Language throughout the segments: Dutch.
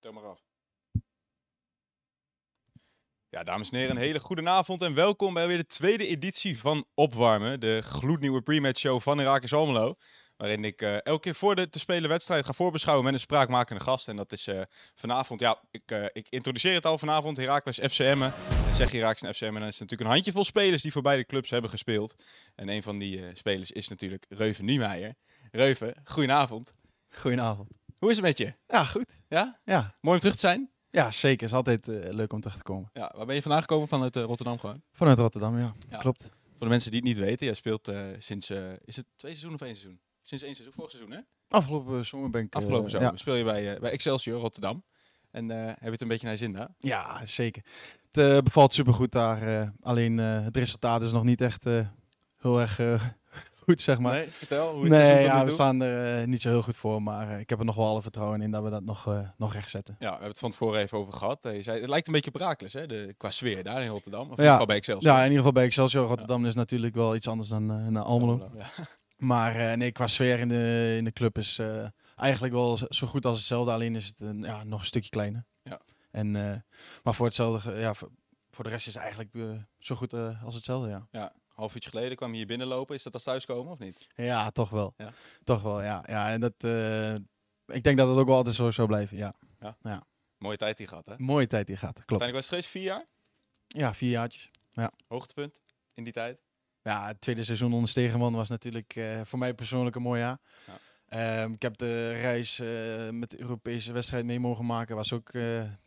Tel maar af. Ja, dames en heren, een hele goede avond en welkom bij weer de tweede editie van Opwarmen. De gloednieuwe pre-match show van Herakles Almelo. Waarin ik eh, elke keer voor de te spelen wedstrijd ga voorbeschouwen met een spraakmakende gast. En dat is eh, vanavond, ja, ik, eh, ik, introduceer het al vanavond, Herakles FCM. En zeg Herakles en FCM, dan is het natuurlijk een handjevol spelers die voor beide clubs hebben gespeeld. En een van die spelers is natuurlijk Reuven Niemeyer. Reuven, goedenavond. Goedenavond. Hoe is het met je? Ja, goed. Ja? Ja. Mooi om terug te zijn? Ja, zeker. Het is altijd eh, leuk om terug te komen. Ja, waar ben je vandaan gekomen? Vanuit eh, Rotterdam gewoon? Vanuit Rotterdam, ja. Klopt. Voor de mensen die het niet weten, jij speelt uh, sinds, is het twee seizoenen of één seizoen? Sinds één seizoen, vorig seizoen hè? Afgelopen zomer ben ik... Afgelopen zomer speel je bij, bij Excelsior Rotterdam. En heb je het een beetje naar zin daar? Ja, zeker. Het bevalt supergoed daar. alleen het resultaat is nog niet echt heel erg goed, zeg maar. Nee, vertel hoe het nee, is ja, we staan er eh, niet zo heel goed voor, maar eh, ik heb er nog wel alle vertrouwen in dat we dat nog, eh, nog recht zetten. Ja, we hebben het van tevoren even over gehad. je zei, het lijkt een beetje op hè, de, qua sfeer daar in Rotterdam. Of in ja. in ieder geval bij Excelsior. Ja, in ieder geval bij Excelsior. Rotterdam is natuurlijk wel iets anders dan naar Almelo. Ja. Maar nee, qua sfeer in de, in de club is eigenlijk wel zo goed als hetzelfde, alleen is het een, ja, nog een stukje kleiner. Ja. En, maar voor hetzelfde, ja, voor, de rest is het eigenlijk zo goed als hetzelfde, ja. ja half uurtje geleden kwam hier binnenlopen. Is dat als thuiskomen of niet? Ja, toch wel. Ja. Toch wel, ja. ja en dat, eh, ik denk dat het ook wel altijd zo zou blijven, ja. ja. Mooie tijd die gaat, hè? Mooie tijd die gaat, klopt. ik was het geweest vier jaar? Ja, vier jaartjes. Ja. Hoogtepunt in die tijd? Ja, het tweede seizoen onder Stegenman was natuurlijk eh, voor mij persoonlijk een mooi jaar. Ja. Ehm, ik heb de reis eh, met de Europese wedstrijd mee mogen maken. Was ook,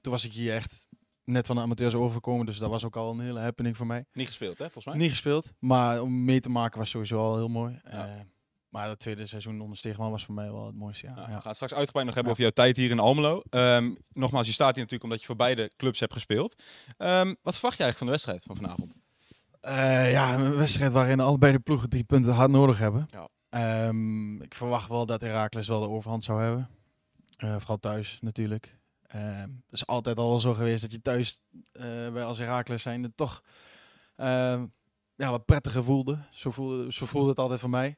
toen was ik hier echt net van de amateurs overkomen, dus dat was ook al een hele happening voor mij. Niet gespeeld, hè, volgens mij? Niet gespeeld, maar om mee te maken was sowieso al heel mooi. Eh, maar dat tweede seizoen onder Stigma was voor mij wel het mooiste. Ja. we gaan straks uitgebreid nog hebben over jouw tijd hier in Almelo. Ehm, nogmaals, je staat hier natuurlijk omdat je voor beide clubs hebt gespeeld. Ehm, wat verwacht je eigenlijk van de wedstrijd van vanavond? Eh, ja, een wedstrijd waarin allebei de ploegen drie punten hard nodig hebben. Ja. Ehm, ik verwacht wel dat Herakles wel de overhand zou hebben. Eh, vooral thuis natuurlijk. Ehm, het is altijd al zo geweest dat je thuis eh, bij als Herakles het toch ehm, ja, wat prettiger voelde. Zo voelde, zo voelde het altijd voor mij.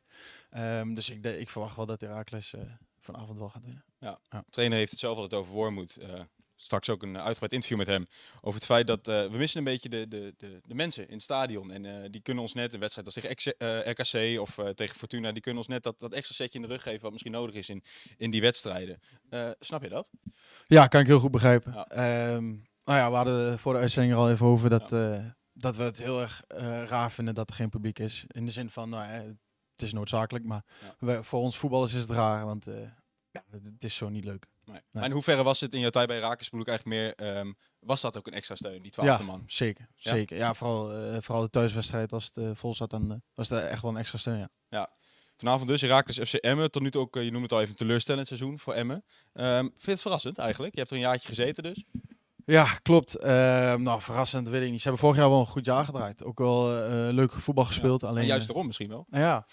Ehm, dus ik, ik verwacht wel dat Herakles eh, vanavond wel gaat winnen. Ja, ja. De trainer heeft het zelf altijd over Wormoed. Eh, straks ook een eh, uitgebreid interview met hem. Over het feit dat eh, we missen een beetje de, de, de, de, mensen in het stadion. En eh, die kunnen ons net, een wedstrijd als tegen RKC of tegen Fortuna, die kunnen ons net dat, dat extra setje in de rug geven wat misschien nodig is in, in die wedstrijden. snap je dat? Ja, kan ik heel goed begrijpen. Ehm, nou ja, we hadden voor de uitzending al even over dat, dat we het heel erg raar vinden dat er geen publiek is. In de zin van, nou, het is noodzakelijk, maar voor ons voetballers is het raar, want het is zo niet leuk. En Maar in hoeverre was het in jouw tijd bij Raakers ik eigenlijk meer, ehm, was dat ook een extra steun, die twaalfde man? Zeker, ja? zeker. Ja, vooral, eh, vooral de thuiswedstrijd, als het eh, vol zat, dan eh, was dat echt wel een extra steun, ja. ja. Vanavond dus Rakers FC Emmen. Tot nu toe ook, je noemt het al even een teleurstellend seizoen voor Emmen. Um, vind je het verrassend eigenlijk? Je hebt er een jaartje gezeten dus. Ja, klopt. Ehm, nou, verrassend weet ik niet. Ze hebben vorig jaar wel een goed jaar gedraaid. Ook wel uh, leuk voetbal gespeeld. Alleen, juist erom misschien wel. ja.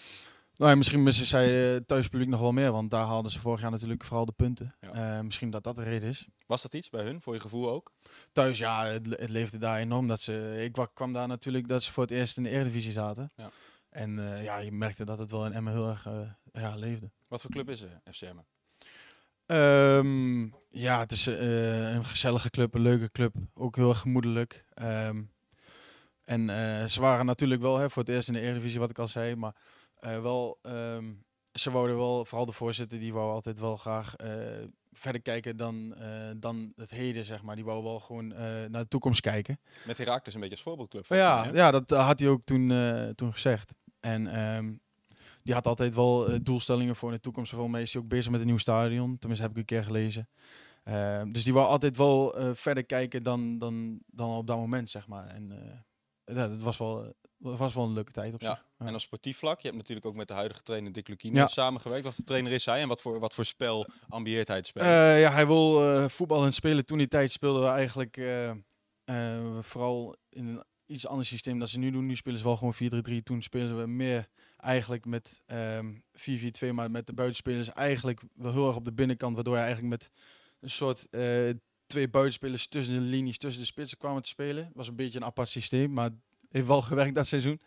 Nou, misschien missen eh, thuis thuispubliek nog wel meer, want daar haalden ze vorig jaar natuurlijk vooral de punten. Eh, misschien dat dat de reden is. Was dat iets bij hun, voor je gevoel ook? Thuis, ja, het, leefde daar enorm. Dat ze, ik kwam daar natuurlijk dat ze voor het eerst in de Eredivisie zaten. Ja. En eh, ja, je merkte dat het wel in Emmen heel erg ja, leefde. Wat voor club is er, FC Emmen? Ehm, ja, het is een gezellige club, een leuke club. Ook heel erg gemoedelijk. Ehm, en ze waren natuurlijk wel hè, voor het eerst in de Eredivisie, wat ik al zei, maar... Eh, wel, ehm, ze worden wel, vooral de voorzitter, die wou altijd wel graag eh, verder kijken dan, eh, dan het heden, zeg maar. Die wou wel gewoon naar de toekomst kijken. Met Herakles een beetje als voorbeeldclub. ja, ja, dat had hij ook toen, toen gezegd. En ehm, die had altijd wel doelstellingen voor in de toekomst. Volgens mij is ook bezig met een nieuw stadion. Tenminste, heb ik een keer gelezen. Ehm, dus die wou altijd wel verder kijken dan, dan, dan op dat moment, zeg maar. En ja, dat was wel was wel een leuke tijd op ja. zich. Ja. En op sportief vlak, je hebt natuurlijk ook met de huidige trainer Dick Lukino samengewerkt. Wat voor trainer is hij en wat voor, wat voor spel ambieert hij het eh, ja, hij wil eh, voetbal en spelen. Toen die tijd speelden we eigenlijk eh, vooral in een iets ander systeem dan ze nu doen. Nu spelen ze wel gewoon 4-3-3. Toen spelen we meer eigenlijk met 4-4-2, ehm, maar met de buitenspelers eigenlijk wel heel erg op de binnenkant. Waardoor hij eigenlijk met een soort twee buitenspelers tussen de linies, tussen de spitsen kwam te spelen. was een beetje een apart systeem, maar heeft wel gewerkt dat seizoen.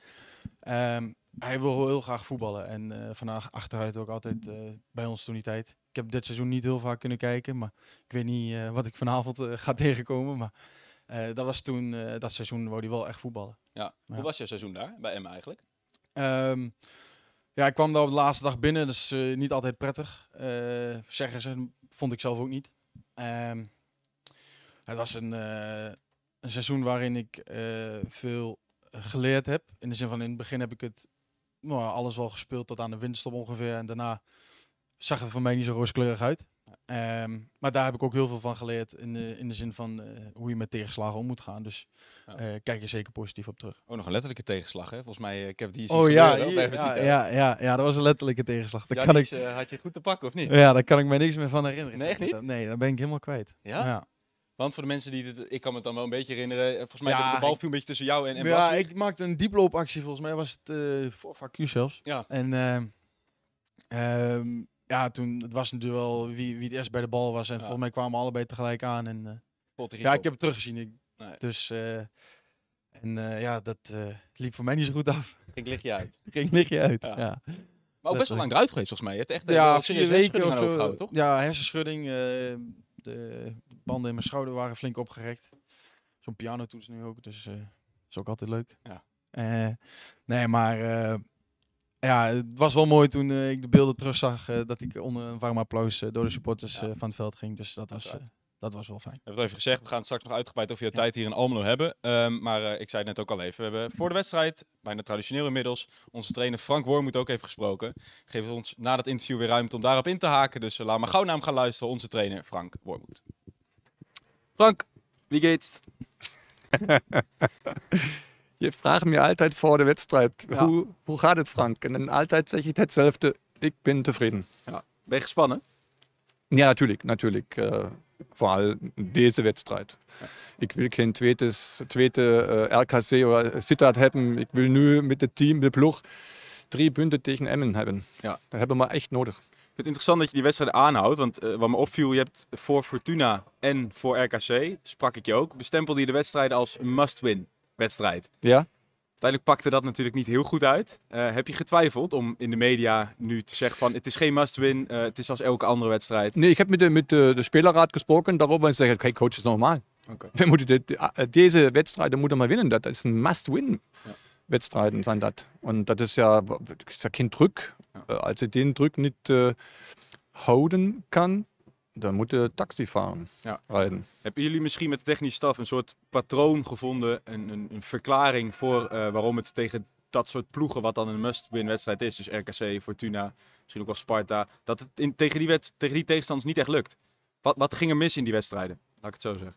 Ehm, hij wil heel graag voetballen. En uh, vandaag achteruit ook altijd eh, bij ons toen die tijd. Ik heb dit seizoen niet heel vaak kunnen kijken. Maar ik weet niet eh, wat ik vanavond ga tegenkomen. Maar dat was toen, dat seizoen wou hij wel echt voetballen. Ja. Hoe was je seizoen daar bij Emma eigenlijk? Ehm, ja, ik kwam daar op de laatste dag binnen. Dus niet altijd prettig. zeggen ze, vond ik zelf ook niet. Ehm, het was een, een seizoen waarin ik veel geleerd heb. In de zin van in het begin heb ik het nou, alles wel gespeeld tot aan de op ongeveer. En daarna zag het voor mij niet zo rooskleurig uit. Ehm, maar daar heb ik ook heel veel van geleerd in de, in de zin van eh, hoe je met tegenslagen om moet gaan. Dus eh, kijk je zeker positief op terug. Ook oh, nog een letterlijke tegenslag, hè? Volgens mij, eh, ik heb die Oh ja, ja, ja, ja, dat was een letterlijke tegenslag. Dat kan ik, had je goed te pakken, of niet? Ja, daar kan ik me niks meer van herinneren. Nee, Nee, daar ben ik helemaal kwijt. ja. Want voor de mensen die dit, ik kan me het dan wel een beetje herinneren. Eh, volgens mij ja, de bal viel een beetje tussen jou en, en Ja, ik maakte een dieploopactie volgens mij. Was het eh, voor FAQ zelfs. Ja. En ehm, ehm, ja, toen, het was natuurlijk wel wie, wie het eerst bij de bal was. En volgens mij kwamen allebei tegelijk aan. En, uh, ja, ik heb het teruggezien. Ik, Dus en ja, dat liep voor mij niet zo goed af. Ging je uit. Ging je uit, ja. Maar ook best wel lang eruit geweest volgens mij. Het echt ja, je weken of, toch? Ja, hersenschudding. de banden in mijn schouder waren flink opgerekt. Zo'n pianotoets nu ook, dus dat eh, is ook altijd leuk. Ja. Eh, nee, maar eh, ja, het was wel mooi toen ik de beelden terugzag uh, dat ik onder een warm applaus door de supporters van het veld ging. Dus dat was, dat was wel fijn. We hebben het even gezegd, we gaan straks nog uitgebreid over je tijd hier in Almelo hebben. Ehm, maar ik zei het net ook al even, we hebben voor de wedstrijd, bijna traditioneel inmiddels, onze trainer Frank Wormoed ook even gesproken. Geef ons na dat interview weer ruimte om daarop in te haken. Dus laat maar gauw naar hem gaan luisteren, onze trainer Frank Wormoed. Frank, wie geht's? Je vraagt me altijd voor de wedstrijd. Hoe, gaat het, Frank? En dan altijd zeg je hetzelfde. Ik ben tevreden. Ja. Ben je gespannen? Ja, natuurlijk. natuurlijk. Äh, vooral deze wedstrijd. Ik wil geen tweede, tweede äh, RKC of Sittard hebben. Ik wil nu met het team, de ploeg, drie punten tegen Emmen hebben. Dat hebben we echt nodig vind het interessant dat je die wedstrijd aanhoudt. Want eh, wat me opviel, je hebt voor Fortuna en voor RKC, sprak ik je ook, bestempelde je de wedstrijd als een must-win wedstrijd. Ja. Uiteindelijk pakte dat natuurlijk niet heel goed uit. Eh, heb je getwijfeld om in de media nu te zeggen van het is geen must-win, eh, het is als elke andere wedstrijd? Nee, ik heb met de, met spelerraad gesproken daarover en ze zeggen, kijk coach, is normaal. Okay. We moeten dit, deze wedstrijd moeten we winnen, dat is een must-win. Ja wedstrijden zijn dat. En dat is ja, is ja geen druk. Äh, als je den druk niet äh, houden kan, dan moet je taxi varen, rijden. Hebben jullie misschien met de technische staf een soort patroon gevonden, een, een, een verklaring voor eh, waarom het tegen dat soort ploegen, wat dan een must-win wedstrijd is, dus RKC, Fortuna, misschien ook wel Sparta, dat het in, tegen, die wet, tegen die tegenstanders niet echt lukt? Wat, wat ging er mis in die wedstrijden? Laat ik het zo zeggen.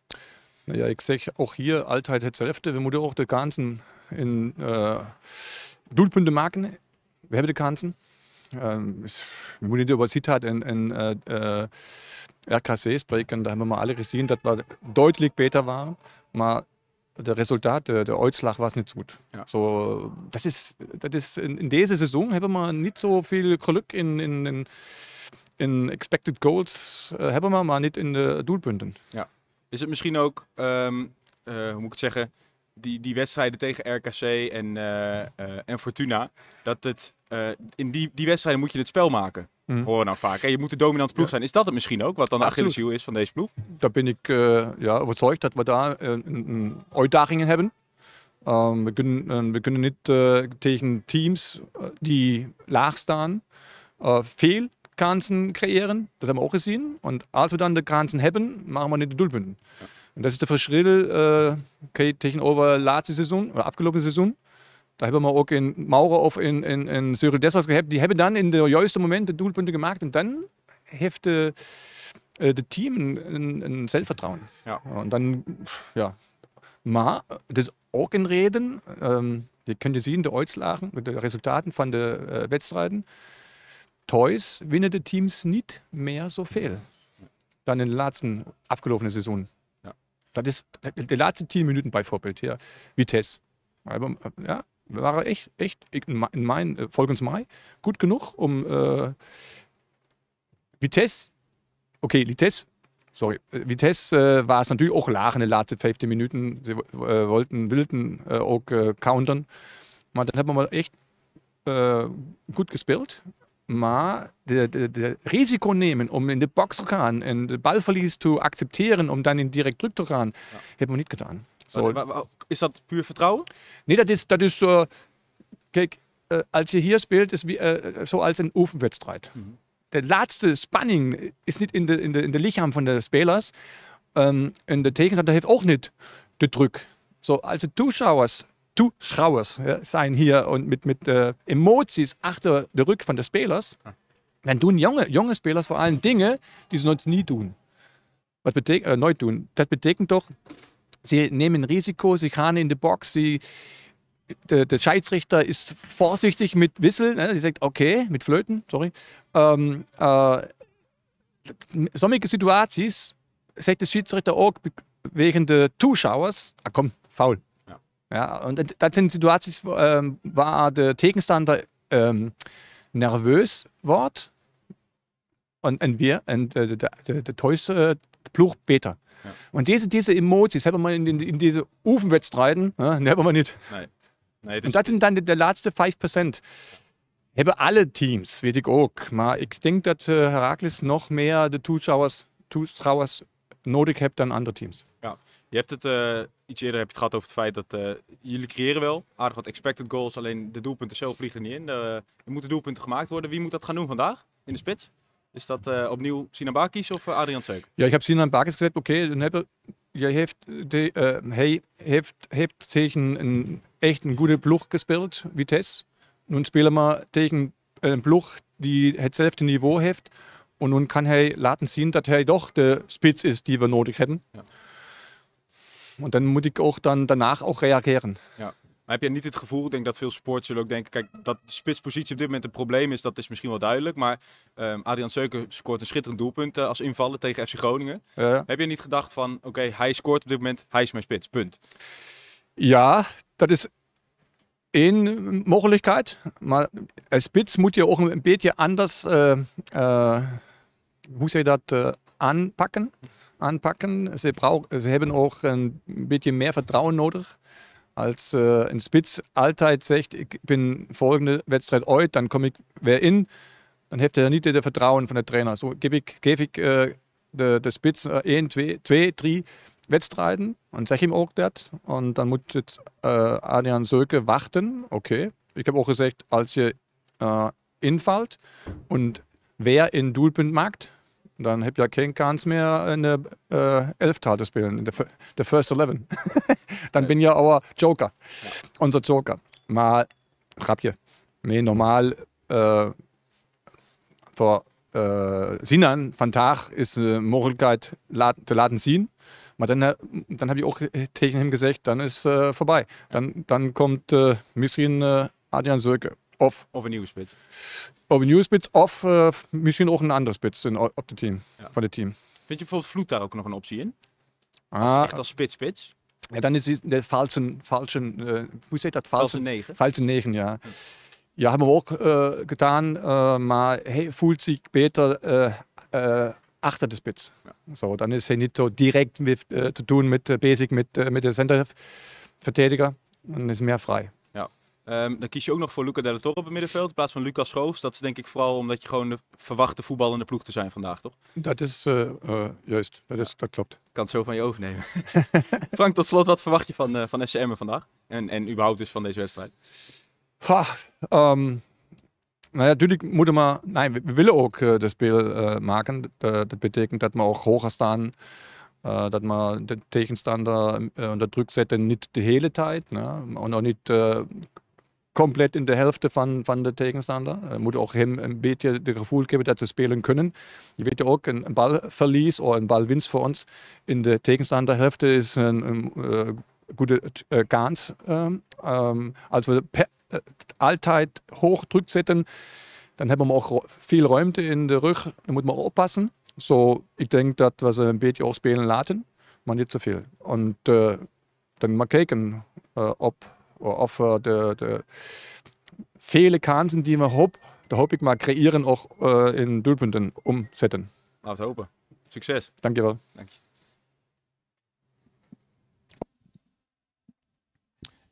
Naja, ich sage auch hier, Altheit hat zur Hälfte. Wir müssen auch die ganzen in äh, Blutbünde machen. Wir haben die ganzen? Ähm, wir müssen nicht über Zitat in, in äh, äh RKC sprechen. Da haben wir mal alle gesehen, dass wir deutlich besser waren. Mal der Resultat, der, der war es nicht gut. Ja. So, das ist, das ist in, in dieser Saison haben wir nicht so viel Glück in, in, in, in Expected Goals, äh, haben wir mal nicht in den Dudelbünden. Ja. Is het misschien ook, ehm, eh, hoe moet ik het zeggen, die, die wedstrijden tegen RKC en, eh, eh, en Fortuna, dat het, in die, die wedstrijden moet je het spel maken? Mm. horen nou vaak. En je moet de dominante ploeg zijn. Is dat het misschien ook, wat dan de Achilleshiel is van deze ploeg? Daar ben ik uh, ja, overtuigd dat we daar een, uitdagingen hebben. Ehm, we, kunnen, we kunnen niet tegen teams die laag staan veel Chancen kreieren, das haben wir auch gesehen. Und als wir dann die Chancen haben, machen wir nicht die Ja. Und das ist der Verschrill, äh, taken over letzte Saison oder abgelaufene Saison. Da haben wir auch in Maurer auf in, in, in Cyril Dessers gehabt. Die haben dann in der jüngsten Moment die Duldbünden gemacht und dann hilft äh, äh, das Team ein, Selbstvertrauen. Ja. Und dann, ja, mal das auch in Reden. Ähm, ihr könnt sehen, die Ortslachen, die Resultaten von den äh, Wettstreiten. Toys winnen die Teams nicht mehr so viel. Dann in der letzten abgelaufenen Saison. Ja. Das ist der letzte Teamminuten bei Vorbild hier. Vitesse. Aber, ja, war echt, echt in meinen, äh, folgendes Mai, gut genug, um äh, Vitesse, okay, Vitesse, sorry, äh, Vitesse äh, war es natürlich auch lachen in den letzten 15 Minuten. Sie äh, wollten, wilden äh, auch countern. Man, dann hat man mal echt gut gespielt mal de, de, de, risico nemen om in die box zu gehen, en de balverlies te accepteren om dan in direct druk te gaan, ja. hebben we niet gedaan. So. Ist dat puur vertrouwen? Nee, dat is, dat is uh, kijk, äh, als ihr hier spielt, ist wie, äh, so als ein Ofenwettstreit. Mm -hmm. De laatste spanning is niet in de, in der, in de lichaam van de spelers. Um, ähm, en de tegenstander heeft ook niet de druk. So, als de du Schrauers ja, sein hier und mit, mit äh, Emojis achter der Rück von den Spelers. Dann ah. tun junge, junge Spelers vor allem Dinge, die sie sonst nie tun. Was äh, neu tun. Das bedeutet doch, sie nehmen Risiko, sie kann in die Box, sie, der, der, Scheidsrichter ist vorsichtig mit Whistle, ne? sie sagt, okay, mit Flöten, sorry. Ähm, äh, solche Situationen sagt der Schiedsrichter auch wegen der Zuschauers, ah komm, faul. Ja, und das sind Situationen, wo ähm, war der Gegenstander ähm, nervös wird und, und wir, und äh, der, der, der Teuse Pluch Beter. Ja. Und diese, diese Emojis, hätten wir in, in, in diese Ufenwettstreiten, ja, ne, hätten wir nicht. Nein. Nein, das und das sind dann der letzte 5%. Haben alle Teams, wie ich auch. ich denke, dass äh, Herakles noch mehr die Zuschauers, Zuschauers nötig hat dann andere Teams. Ja. Je hebt het eh, iets eerder heb het gehad over het feit dat eh, jullie creëren wel aardig wat expected goals, alleen de doelpunten zelf vliegen niet in. er moeten doelpunten gemaakt worden. Wie moet dat gaan doen vandaag in de spits? Is dat eh, opnieuw Sinan Bakis of Adrian Zeuk? Ja, ik heb Sinan Bakis gezegd, oké, jij heeft de, hij heeft, heeft tegen een echt een goede ploeg gespeeld, Vitesse. Nu spelen maar tegen een ploeg die hetzelfde niveau heeft. En nu kan hij laten zien dat hij toch de spits is die we nodig hebben. Ja. En dan moet ik ook dan daarna ook reageren. Ja. Maar heb je niet het gevoel, ik denk dat veel zullen ook denken, kijk, dat de spitspositie op dit moment een probleem is, dat is misschien wel duidelijk. Maar um, Adrian Seuken scoort een schitterend doelpunt eh, als invaller tegen FC Groningen. Heb je niet gedacht van, oké, hij scoort op dit moment, hij is mijn spits, punt. Ja, dat is één mogelijkheid. Maar als spits moet je ook een beetje anders, eh, eh, hoe zeg je dat, aanpakken. anpacken. Sie, brauch, sie haben auch ein bisschen mehr Vertrauen nötig. Als äh, in Spitz allzeit sagt, ich bin folgende Wettstreit halt out, dann komme ich wer in, dann hätte er nicht das Vertrauen von der Trainer. So gebe ich, geb ich äh, der, der Spitz äh, ein, zwei, zwei, drei Wettstreiten und sage ihm auch das. Und dann muss jetzt äh, Adrian Söke warten. Okay, ich habe auch gesagt, als ihr äh, infallt und wer in Dulpen macht, und dann habe ich ja kein Kans mehr, eine äh, Elftal zu spielen, in der, der First Eleven. dann bin ja auch Joker, unser Joker. Mal Rapje. Nee, normal äh, vor äh, Sinan von Tag ist eine äh, Möglichkeit, laden, zu laden ziehen. Aber dann, äh, dann habe ich auch gegen äh, ihm gesagt, dann ist äh, vorbei. Dann, dann kommt äh, Misrin äh, Adrian Söke. Of. Of een nieuwe spits. Of een nieuwe spits, of uh, misschien ook een andere spits in, op de team, ja. van het team. Vind je bijvoorbeeld Vloed daar ook nog een optie in? Als, ah, echt als spits-spits? Ja, dan is het de valsen, valsen uh, eh, hoe zegt dat? Valsen 9. Valsen negen, ja. Ja, hebben we ook uh, gedaan, eh, maar hij voelt zich beter achter de spits. Ja. So, dann ist er nicht so direkt mit, äh, zu tun mit äh, Basic, mit, äh, mit dem Center-Verteidiger und ist mehr frei. Ehm, dan kies je ook nog voor Luca Della Torre op het middenveld in plaats van Lucas Schoofs. Dat is denk ik vooral omdat je gewoon de verwachte voetballende ploeg te zijn vandaag, toch? Dat is eh, eh, juist, dat, dat klopt. Ik kan het zo van je overnemen. Frank, tot slot, wat verwacht je van, eh, van SCM vandaag? En, en überhaupt dus van deze wedstrijd? Ehm, nou ja, natuurlijk moeten we... Nee, we willen ook de speel maken. Dat, betekent dat we ook hoger staan. dat we de Tegenstander onder druk zetten niet de hele tijd, ne? En ook komplett in der Hälfte von, van de tegenstander. Je äh, moet ook hem een beetje de gevoel geven dat ze spelen kunnen. Je weet ook, een, een balverlies of een balwinst voor in der tegenstanderhelft is een, een uh, äh, goede uh, äh, kans. Um, ähm, um, ähm, als we per, uh, altijd hoog druk zetten, dan hebben we ook veel ruimte in de rug. Dan moeten we oppassen. So, ik denk dat we ze een beetje ook spelen laten, maar viel. Und veel. En dan maar kijken op of äh, de de vele kansen die we hoop, de hoop ik maar creëren ook äh, in doelpunten omzetten. Laten we hopen. Succes. Dankjewel. Dank je.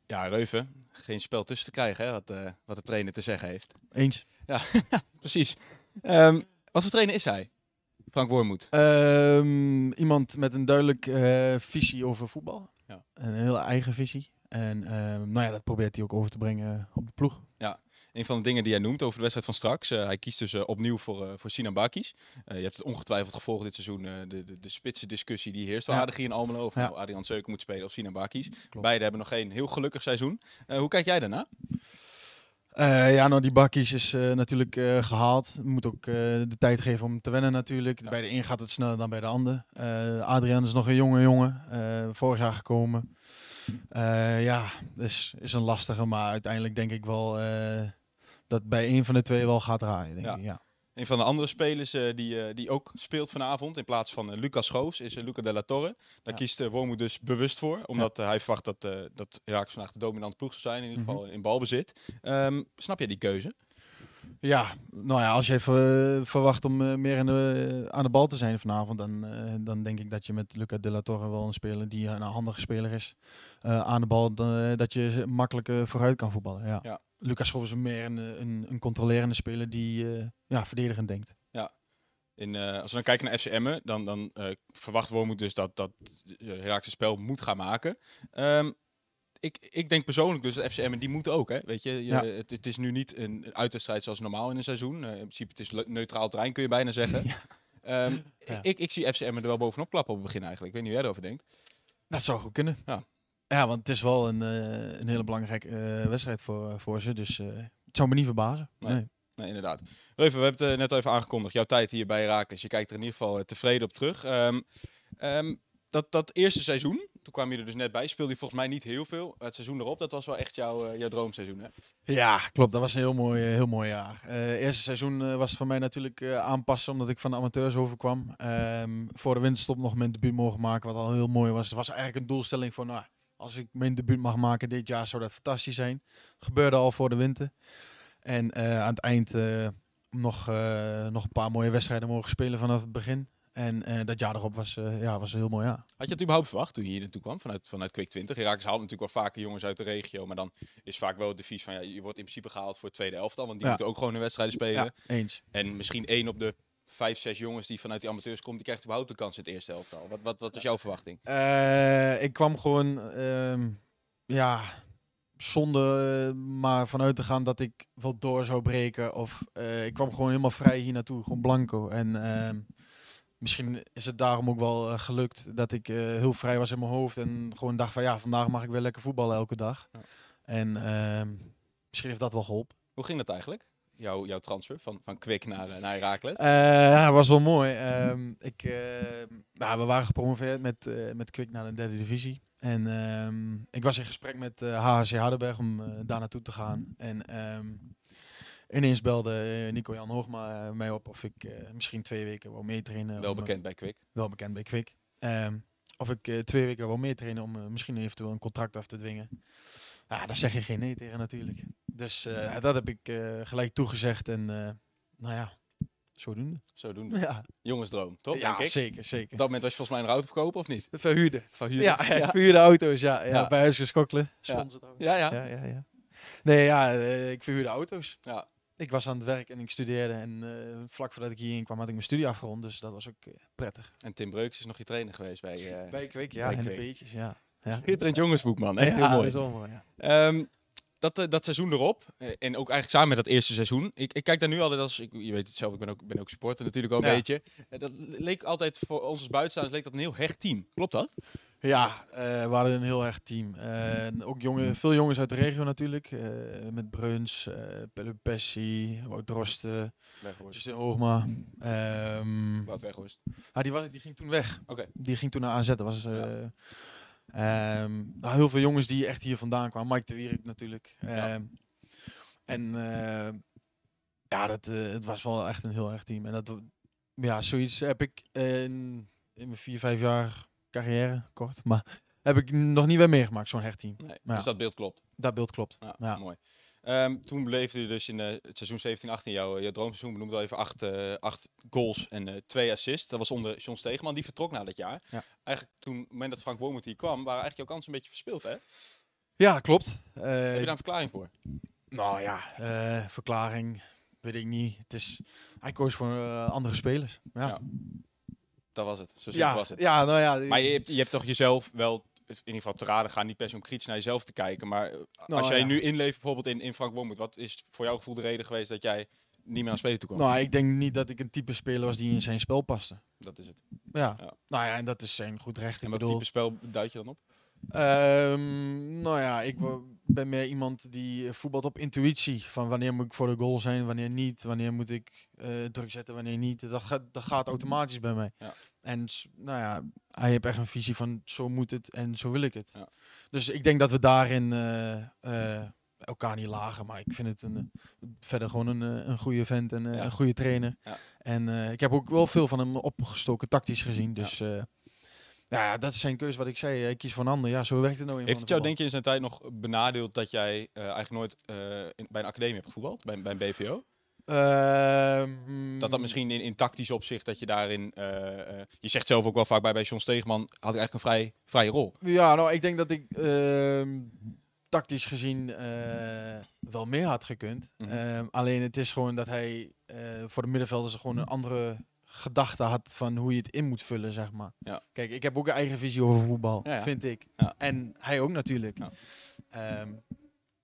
Ja, Reuven, geen spel tussen te krijgen, hè, wat, eh, wat de trainer te zeggen heeft. Eens. Ja, precies. Ehm, wat voor trainer is hij, Frank Wormoed? Ehm, iemand met een duidelijke eh, visie over voetbal. Ja. Een heel eigen visie. En ehm, nou ja, dat probeert hij ook over te brengen op de ploeg. Ja, een van de dingen die jij noemt over de wedstrijd van straks. Eh, hij kiest dus eh, opnieuw voor, uh, voor Sinan Bakis. je hebt het ongetwijfeld gevolgd dit seizoen. de, de, de spitse discussie die heerst wel ja. hier in Almelo. Of Adrian Seuken moet spelen of Sinan Bakis. Beide hebben nog geen heel gelukkig seizoen. hoe kijk jij daarna? ja, nou die Bakis is natuurlijk gehaald. Moet ook de tijd geven om te wennen natuurlijk. Bij de een gaat het sneller dan bij de ander. Adrian is nog een jonge jongen. vorig jaar gekomen. Eh, ja, dus is een lastige, maar uiteindelijk denk ik wel uh, dat bij een van de twee wel gaat draaien. Denk ja. Ik, ja. Een van de andere spelers eh, die, die ook speelt vanavond in plaats van Lucas Schoofs is Luca de la Torre. Daar kiest uh, dus bewust voor, omdat hij verwacht dat, dat Raaks vandaag de dominante ploeg zal zijn, in ieder mhm. geval in balbezit. Ehm, snap jij die keuze? Ja, nou ja, als je verwacht om meer de, aan de bal te zijn vanavond, dan, dan denk ik dat je met Luca de la Torre wel een speler die een handige speler is. Eh, aan de bal eh, dat je makkelijk eh, vooruit kan voetballen. Ja. ja. Lucas Schof is meer een, een, een controlerende speler die ja, verdedigend denkt. Ja. In, als we dan kijken naar FC Emmen, dan, dan verwacht Wormoed dus dat, dat Raak zijn spel moet gaan maken. Ehm, ik, ik denk persoonlijk dus dat FCM die moeten ook. Hè? Weet je, het, is nu niet een uitwedstrijd zoals normaal in een seizoen. in principe het is neutraal terrein, kun je bijna zeggen. Ehm, ik, ik zie FCM er wel bovenop klappen op het begin eigenlijk. Ik weet niet hoe jij erover denkt. Dat zou goed kunnen. Ja. Ja, want het is wel een, eh, een hele belangrijke eh, wedstrijd voor, eh, voor ze. Dus het zou me niet verbazen. Nee. nee. inderdaad. Reuven, we hebben het net even aangekondigd. Jouw tijd hier bij Dus Je kijkt er in ieder geval tevreden op terug. Ehm, ehm, dat, dat eerste seizoen, toen kwam je er dus net bij, speelde je volgens mij niet heel veel. Het seizoen erop, dat was wel echt jouw, jouw droomseizoen, hè? Ja, klopt. Dat was een heel mooi, heel mooi jaar. Uh, eerste seizoen uh, was voor mij natuurlijk aanpassen, omdat ik van de amateurs overkwam. Ehm, voor de winterstop nog mijn debuut mogen maken, wat al heel mooi was. Het was eigenlijk een doelstelling voor, nou, als ik mijn debuut mag maken dit jaar, zou dat fantastisch zijn. Gebeurde al voor de winter. En eh, aan het eind eh, nog, eh, nog een paar mooie wedstrijden mogen spelen vanaf het begin. En dat jaar erop was, ja, was een heel mooi jaar. Had je het überhaupt verwacht toen je hier naartoe kwam vanuit, vanuit Quick 20? ik haalt natuurlijk wel vaker jongens uit de regio. Maar dan is vaak wel het devies van ja, je wordt in principe gehaald voor het tweede elftal. Want die moeten ook gewoon een wedstrijden spelen. Ja, eens. En misschien één op de vijf, zes jongens die vanuit die amateurs komt, die krijgt überhaupt de kans in het eerste elftal? Wat, wat, wat is jouw verwachting? Eh, ik kwam gewoon, ehm, ja, zonder eh, maar vanuit te gaan dat ik wel door zou breken. Of eh, ik kwam gewoon helemaal vrij hier naartoe, gewoon blanco. En ehm, misschien is het daarom ook wel gelukt dat ik heel vrij was in mijn hoofd. En gewoon dacht van ja, vandaag mag ik weer lekker voetballen elke dag. En ehm, misschien heeft dat wel geholpen. Hoe ging dat eigenlijk? jouw, jouw transfer van, van Kwik naar, eh, naar Herakles? Uh, was wel mooi. Ehm, ik, eh, we waren gepromoveerd met, uh, met Kwik naar de derde divisie. En ehm, ik was in gesprek met HHC Hardenberg om daar naartoe te gaan. En ehm, ineens belde Nico Jan Hoogma mij op of ik misschien twee weken mee meetrainen. Wel bekend bij Kwik. Wel bekend bij Kwik. of ik twee weken mee trainen om misschien eventueel een contract af te dwingen. Ja, daar zeg je geen nee tegen natuurlijk. Dus eh, dat heb ik eh, gelijk toegezegd. En eh, nou ja, Zodoende. Zodoende. Ja. Jongensdroom, toch? Ja, denk ik? zeker, zeker. Op dat moment was je volgens mij een auto verkopen, of niet? Verhuurde. Verhuurde. Ja, verhuurde auto's, ja. ja, Bij Huis Geschokkelen. ja. Ja, ja. ja, Nee, ja, ik verhuurde auto's. Ja. Ik was aan het werk en ik studeerde. En vlak voordat ik hierin kwam, had ik mijn studie afgerond. Dus dat was ook prettig. En Tim Breuks is nog je trainer geweest bij... bij Kweek, ja. Bij de beetjes, ja. jongensboek, man. Echt heel mooi. Is mooi ja. Ehm, dat, eh, dat seizoen erop, eh, en ook eigenlijk samen met dat eerste seizoen. Ik, ik kijk daar nu altijd als, ik, je weet het zelf, ik ben ook, ben ook supporter natuurlijk al een beetje. Eh, dat leek altijd voor ons als buitenstaanders, leek dat een heel hecht team. Klopt dat? Ja, uh, we hadden een heel hecht team. Uh, ook jongen, veel jongens uit de regio natuurlijk. Uh, met Bruns, uh, Pessi, Drosten, Justin Hoogma. Um, ehm, Wat weghorst? Ah, die, was, die ging toen weg. Oké. Die ging toen naar AZ. Dat was... Ehm, nou, heel veel jongens die echt hier vandaan kwamen. Mike de Wierik natuurlijk. Ehm, en eh, ja, dat, eh, het was wel echt een heel erg team. En dat, ja, zoiets heb ik in, in mijn vier, vijf jaar carrière, kort, maar heb ik nog niet meer meegemaakt, zo'n hecht team. Nee, dus dat beeld klopt? Dat beeld klopt. Ja, Mooi. Ehm, toen beleefde je dus in eh, het seizoen 17-18 jouw, eh, jouw droomseizoen. We al even acht, uh, goals en uh, twee assists. Dat was onder John Stegeman. Die vertrok na dat jaar. Eigenlijk toen, op het moment dat Frank Wormuth hier kwam, waren eigenlijk jouw kansen een beetje verspeeld, hè? Ja, dat klopt. Heb je daar een verklaring voor? Nou ja, verklaring weet ik niet. Het is, hij koos voor andere spelers. ja. dat was het. Zo ja, was het. Ja, nou ja. Maar je hebt, je hebt toch jezelf wel in ieder geval te raden gaan, niet per se om kritisch naar jezelf te kijken. Maar eh, nou, als jij nu inleeft bijvoorbeeld in, in Frank Wormoed, wat is voor jou gevoel de reden geweest dat jij niet meer aan spelen toe kwam? Nou, ik denk niet dat ik een type speler was die in zijn spel paste. Dat is het. Ja. Nou ja, en dat is zijn goed recht. in en wat type spel duid je dan op? Ehm, nou ja, ik ben meer iemand die eh, voetbalt op intuïtie. Van wanneer moet ik voor de goal zijn, wanneer niet. Wanneer moet ik uh, druk zetten, wanneer niet. Dat, dat gaat automatisch bij mij. Ja. En nou ja, hij heeft echt een visie van zo moet het en zo wil ik het. Dus ik denk dat we daarin eh, eh, elkaar niet lagen. Maar ik vind het een, verder gewoon een, eh, een goede vent en een goede trainer. En ik heb ook wel veel van hem opgestoken, tactisch gezien. Dus ja, nou dat is zijn keuze wat ik zei. Ik kies voor een ander. Ja, zo werkt het nou in Heeft het jou denk je in zijn tijd nog benadeeld dat jij eigenlijk nooit in, bij een academie hebt gevoetbald? Bij, bij een BVO? Ehm, dat dat misschien in, tactisch opzicht, dat je daarin... Eh, eh, je zegt zelf ook wel vaak bij, bij John Steegman, had ik eigenlijk een vrij, vrije rol. Ja, nou, ik denk dat ik ehm, tactisch gezien eh, wel meer had gekund. Mhm. Ehm, alleen het is gewoon dat hij voor de middenvelders gewoon een mhm. andere gedachte had van hoe je het in moet vullen, zeg maar. Kijk, ik heb ook een eigen visie over voetbal, vind ik. En hij ook natuurlijk.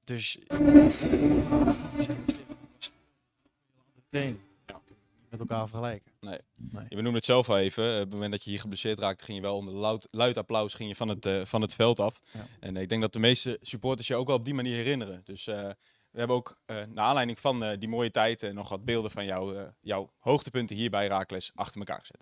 dus trainen. Ja. Met elkaar vergelijken. Nee. nee. Je benoemt het zelf al even. Op het moment dat je hier geblesseerd raakt, ging je wel onder luid, luid applaus ging je van, het, eh, van het veld af. Ja. En eh, ik denk dat de meeste supporters je ook wel op die manier herinneren. Dus eh, we hebben ook uh, naar aanleiding van die mooie tijd nog wat beelden van jou, jouw hoogtepunten hier bij Raakles achter elkaar gezet.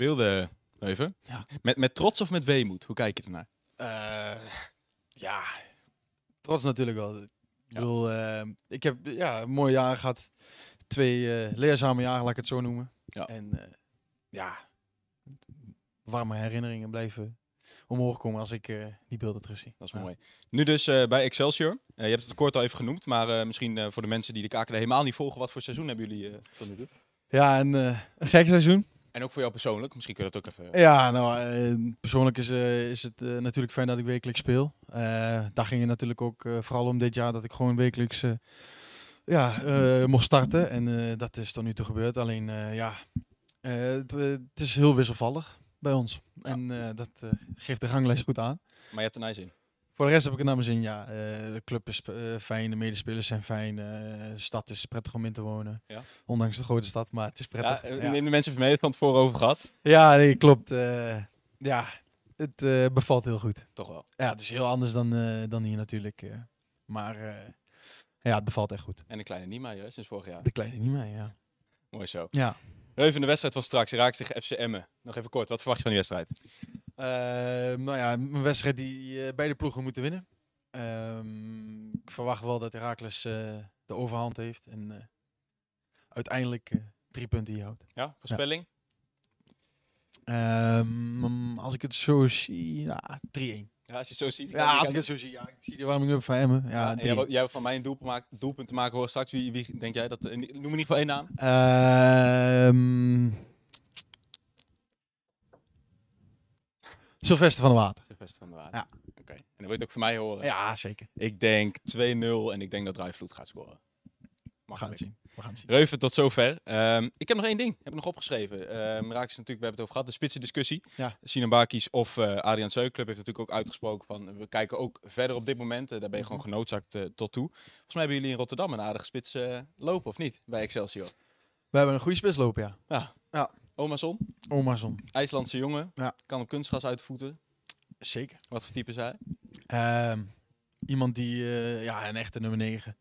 beelden eh, even. Ja. Met, met trots of met weemoed? Hoe kijk je ernaar? Eh, ja, trots natuurlijk wel. Ik bedoel, eh, ik heb ja, een mooi jaar gehad. Twee leerzame jaren, laat ik het zo noemen. Ja. En ja, warme herinneringen blijven omhoog komen als ik die beelden terugzie. Dat is mooi. Nu dus bij Excelsior. je hebt het kort al even genoemd, maar misschien voor de mensen die de Kaker helemaal niet volgen, wat voor seizoen hebben jullie tot nu toe? Ja, een, een gek seizoen. En ook voor jou persoonlijk, misschien kun je dat ook even... Ja, nou, eh, persoonlijk is, eh, is het eh, natuurlijk fijn dat ik wekelijks speel. daar ging het natuurlijk ook vooral om dit jaar dat ik gewoon wekelijks ja, mocht starten. En dat is tot nu toe gebeurd. Alleen, ja, het is heel wisselvallig bij ons. En dat geeft de ganglijst goed aan. Maar je hebt er nice in. Voor de rest heb ik namens naar Ja, eh, de club is eh, fijn, de medespelers zijn fijn, eh, de stad is prettig om in te wonen. Ja. Ondanks de grote stad, maar het is prettig. Ja, ja. de mensen van mij van het over gehad. Ja, nee, klopt. ja, het bevalt heel goed. Toch wel. Ja, het is heel anders dan, dan hier natuurlijk. maar ja, het bevalt echt goed. En de kleine Nima, juist, sinds vorig jaar. De kleine Nima, ja. Mooi zo. Ja. Even de wedstrijd van straks, Raaks zich FC Emmen. Nog even kort, wat verwacht je van die wedstrijd? Ehm, nou ja, een wedstrijd die eh, beide ploegen moeten winnen. Ehm, ik verwacht wel dat Herakles eh, de overhand heeft en eh, uiteindelijk drie punten hier houdt. Ja, voorspelling? Ehm, als ik het zo zie, ja, 3-1. Ja, als je zo ziet. Ja, als ik het zo zie. Ja, ik zie de warming-up van Emmen. Ja, ja jij, jij van mij een doelpunt, maken, doelpunt te maken hoor straks. Wie, wie denk jij dat? Noem me niet van één naam. Sylvester van der Water. Sylvester van de Water. Ja. Oké. En dan wil je het ook van mij horen? Ja, zeker. Ik denk 2-0 en ik denk dat Rijvloed gaat scoren. Mag we gaan het zien. We gaan het zien. Reuven, tot zover. Ehm, ik heb nog één ding. Heb ik nog opgeschreven. Um, Raak is natuurlijk, we hebben het over gehad, de spitsen discussie. Ja. Sinabakis of uh, Adrian Club heeft natuurlijk ook uitgesproken van... we kijken ook verder op dit moment. Eh, daar ben je mhm. gewoon genoodzaakt eh, tot toe. Volgens mij hebben jullie in Rotterdam een aardige spits lopen, of niet? Bij Excelsior. We hebben een goede spits lopen, ja. Ja. ja. Amazon. Amazon. IJslandse jongen. Kan op kunstgas uitvoeten. Zeker. Wat voor type is hij? Ehm, iemand die, eh, ja, een echte nummer 9.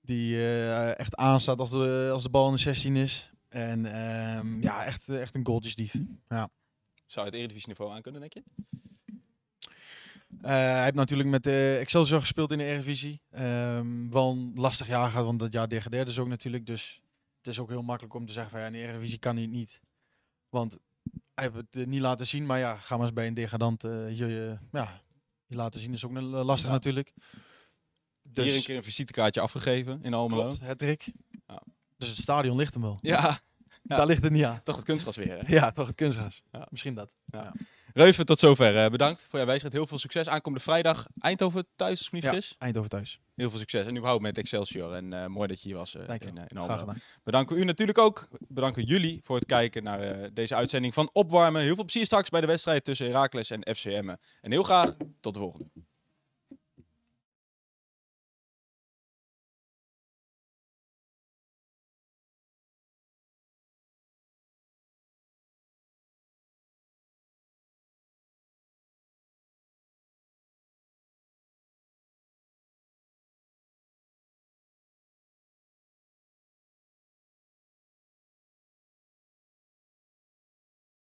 Die eh, echt aanstaat als de, als de bal in de 16 is. En ehm, ja, echt, echt een goaltjesdief. Ja. Zou het Eredivisie niveau aan kunnen, denk je? Eh, hij heeft natuurlijk met Excelsior gespeeld in de Eredivisie. Ehm, wel een lastig jaar gehad, want dat jaar degradeerde ze ook natuurlijk. Dus het is ook heel makkelijk om te zeggen van ja, in de Eredivisie kan hij het niet. Want hij heeft het eh, niet laten zien. Maar ja, ga maar eens bij een degradant uh, je, ja, je laten zien. is ook eh, lastig natuurlijk. Dus Hier een keer een visitekaartje afgegeven in Almelo. het Hedrik. Ja. Dus het stadion ligt hem wel. Ja. Daar ligt het niet aan. Toch het kunstgras weer. Hè? Ja, toch het kunstgras. Misschien dat. Ja. Reuven, tot zover. Eh, bedankt voor jouw wijsheid. Heel veel succes. Aankomende vrijdag Eindhoven thuis, als ja, Eindhoven thuis. Heel veel succes. En überhaupt met Excelsior. En eh, mooi dat je hier was uh, Dank je. in, Graag gedaan. Bedanken u natuurlijk ook. Bedanken jullie voor het kijken naar deze uitzending van Opwarmen. Heel veel plezier straks bij de wedstrijd tussen Heracles en FCM. en heel graag tot de volgende.